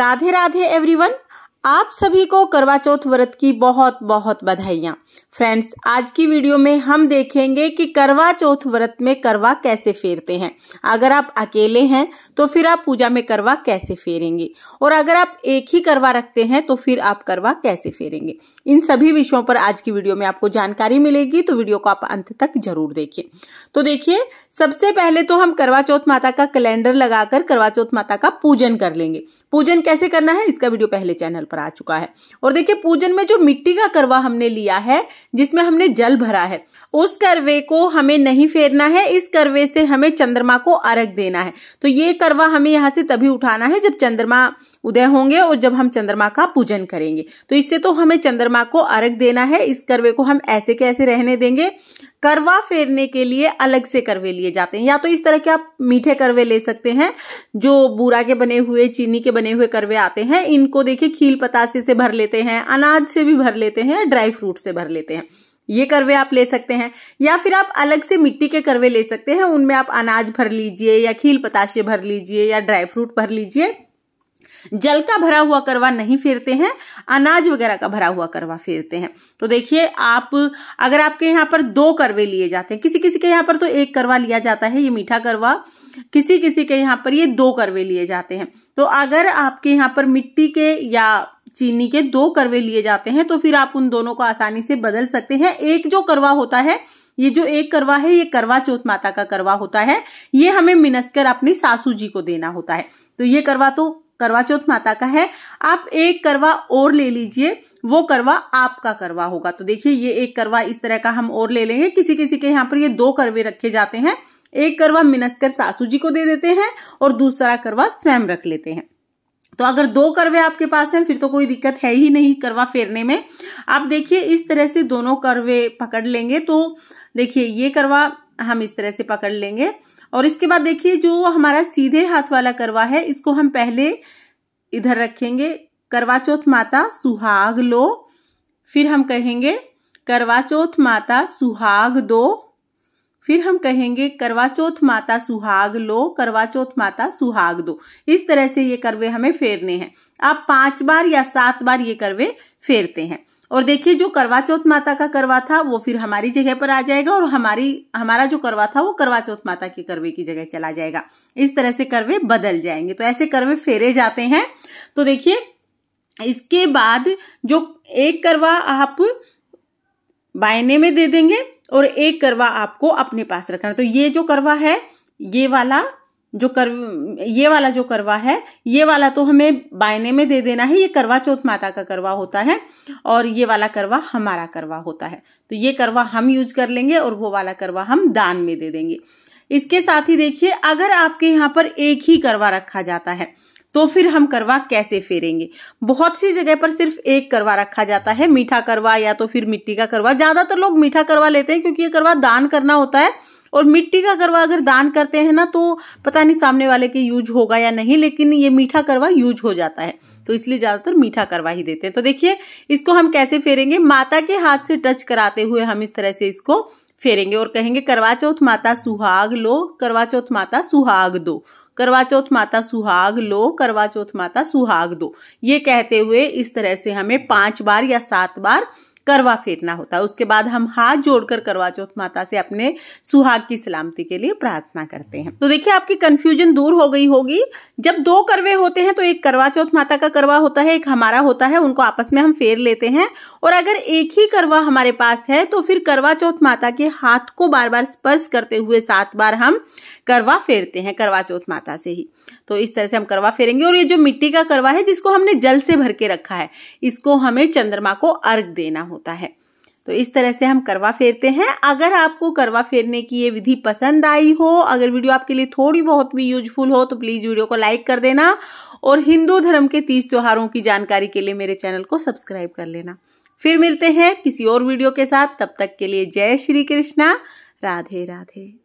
Radhe Radhe everyone आप सभी को करवा चौथ व्रत की बहुत बहुत बधाइयाँ फ्रेंड्स आज की वीडियो में हम देखेंगे कि करवा चौथ व्रत में करवा कैसे फेरते हैं अगर आप अकेले हैं तो फिर आप पूजा में करवा कैसे फेरेंगे और अगर आप एक ही करवा रखते हैं तो फिर आप करवा कैसे फेरेंगे इन सभी विषयों पर आज की वीडियो में आपको जानकारी मिलेगी तो वीडियो को आप अंत तक जरूर देखिए तो देखिए सबसे पहले तो हम करवा चौथ माता का कैलेंडर लगाकर करवा चौथ माता का पूजन कर लेंगे पूजन कैसे करना है इसका वीडियो पहले चैनल पर पर आ चुका है और देखिए पूजन में जो मिट्टी का करवा हमने लिया है जिसमें हमने जल भरा है उस करवे को हमें नहीं फेरना है इस करवे से हमें चंद्रमा को अर्घ देना है तो ये करवा हमें यहाँ से तभी उठाना है जब चंद्रमा उदय होंगे और जब हम चंद्रमा का पूजन करेंगे तो इससे तो हमें चंद्रमा को अर्घ देना है इस करवे को हम ऐसे कैसे रहने देंगे करवा फेरने के लिए अलग से करवे लिए जाते हैं या तो इस तरह के आप मीठे करवे ले सकते हैं जो बूरा के बने हुए चीनी के बने हुए करवे आते हैं इनको देखिए खील पतासे से भर लेते हैं अनाज से भी भर लेते हैं ड्राई फ्रूट से भर लेते हैं ये करवे आप ले सकते हैं या फिर आप अलग से मिट्टी के करवे ले सकते हैं उनमें आप अनाज भर लीजिए या खील पताशे भर लीजिए या ड्राई फ्रूट भर लीजिए जल का भरा हुआ करवा नहीं फेरते हैं अनाज वगैरह का भरा हुआ करवा फेरते हैं तो देखिए आप अगर आपके यहाँ पर दो करवे लिए जाते हैं किसी किसी के यहाँ पर तो एक करवा लिया जाता है ये मीठा करवा किसी किसी के यहाँ पर ये दो करवे लिए जाते हैं तो अगर आपके यहाँ पर मिट्टी के या चीनी के दो करवे लिए जाते हैं तो फिर आप उन दोनों को आसानी से बदल सकते हैं एक जो करवा होता है ये जो एक करवा है ये करवा चौथ माता का करवा होता है ये हमें मिनसकर अपनी सासू जी को देना होता है तो ये करवा तो करवा चौथ माता का है आप एक करवा और ले लीजिए वो करवा आपका करवा होगा तो देखिए ये एक करवा इस तरह का हम और ले लेंगे किसी किसी के यहाँ पर ये दो करवे रखे जाते हैं एक करवा मिनसकर सासू जी को दे देते हैं और दूसरा करवा स्वयं रख लेते हैं तो अगर दो करवे आपके पास हैं फिर तो कोई दिक्कत है ही नहीं करवा फेरने में आप देखिए इस तरह से दोनों करवे पकड़ लेंगे तो देखिए ये करवा हम इस तरह से पकड़ लेंगे और इसके बाद देखिए जो हमारा सीधे हाथ वाला करवा है इसको हम पहले इधर रखेंगे करवा चौथ माता सुहाग लो फिर हम कहेंगे करवा चौथ माता सुहाग दो फिर हम कहेंगे करवा चौथ माता सुहाग लो करवा चौथ माता सुहाग दो इस तरह से ये करवे हमें फेरने हैं आप पांच बार या सात बार ये करवे फेरते हैं और देखिए जो करवा चौथ माता का करवा था वो फिर हमारी जगह पर आ जाएगा और हमारी हमारा जो करवा था वो करवा चौथ माता के करवे की जगह चला जाएगा इस तरह से करवे बदल जाएंगे तो ऐसे करवे फेरे जाते हैं तो देखिए इसके बाद जो एक करवा आप बायने में दे देंगे और एक करवा आपको अपने पास रखना तो ये जो करवा है ये वाला जो कर ये वाला जो करवा है ये वाला तो हमें बायने में दे देना है ये करवा चौथ माता का करवा होता है और ये वाला करवा हमारा करवा होता है तो ये करवा हम यूज कर लेंगे और वो वाला करवा हम दान में दे देंगे इसके साथ ही देखिए अगर आपके यहाँ पर एक ही करवा रखा जाता है तो फिर हम करवा कैसे फेरेंगे बहुत सी जगह पर सिर्फ एक करवा रखा जाता है मीठा करवा या तो फिर मिट्टी का करवा ज्यादातर लोग मीठा करवा लेते हैं क्योंकि ये करवा दान करना होता है और मिट्टी का करवा अगर दान करते हैं ना तो पता नहीं सामने वाले के यूज होगा या नहीं लेकिन ये मीठा करवा यूज हो जाता है तो इसलिए ज्यादातर मीठा करवा ही देते हैं तो देखिए इसको हम कैसे फेरेंगे माता के हाथ से टच कराते हुए हम इस तरह से इसको फेरेंगे और कहेंगे करवा चौथ माता सुहाग लो करवा चौथ माता सुहाग दो करवा चौथ माता सुहाग लो करवा चौथ माता सुहाग दो ये कहते हुए इस तरह से हमें पांच बार या सात बार करवा फेरना होता है उसके बाद हम हाथ जोड़कर करवा चौथ माता से अपने सुहाग की सलामती के लिए प्रार्थना करते हैं तो देखिए आपकी कंफ्यूजन दूर हो गई होगी जब दो करवे होते हैं तो एक करवा चौथ माता का करवा होता है एक हमारा होता है उनको आपस में हम फेर लेते हैं और अगर एक ही करवा हमारे पास है तो फिर करवा चौथ माता के हाथ को बार बार स्पर्श करते हुए सात बार हम करवा फेरते हैं करवा चौथ माता से ही तो इस तरह से हम करवा फेरेंगे और ये जो मिट्टी का करवा है जिसको हमने जल से भर के रखा है इसको हमें चंद्रमा को अर्घ देना हो होता है तो इस तरह से हम करवा फेरते हैं अगर आपको करवा फेरने की ये विधि पसंद आई हो अगर वीडियो आपके लिए थोड़ी बहुत भी यूजफुल हो तो प्लीज़ वीडियो को लाइक कर देना और हिंदू धर्म के तीज त्योहारों की जानकारी के लिए मेरे चैनल को सब्सक्राइब कर लेना फिर मिलते हैं किसी और वीडियो के साथ तब तक के लिए जय श्री कृष्णा राधे राधे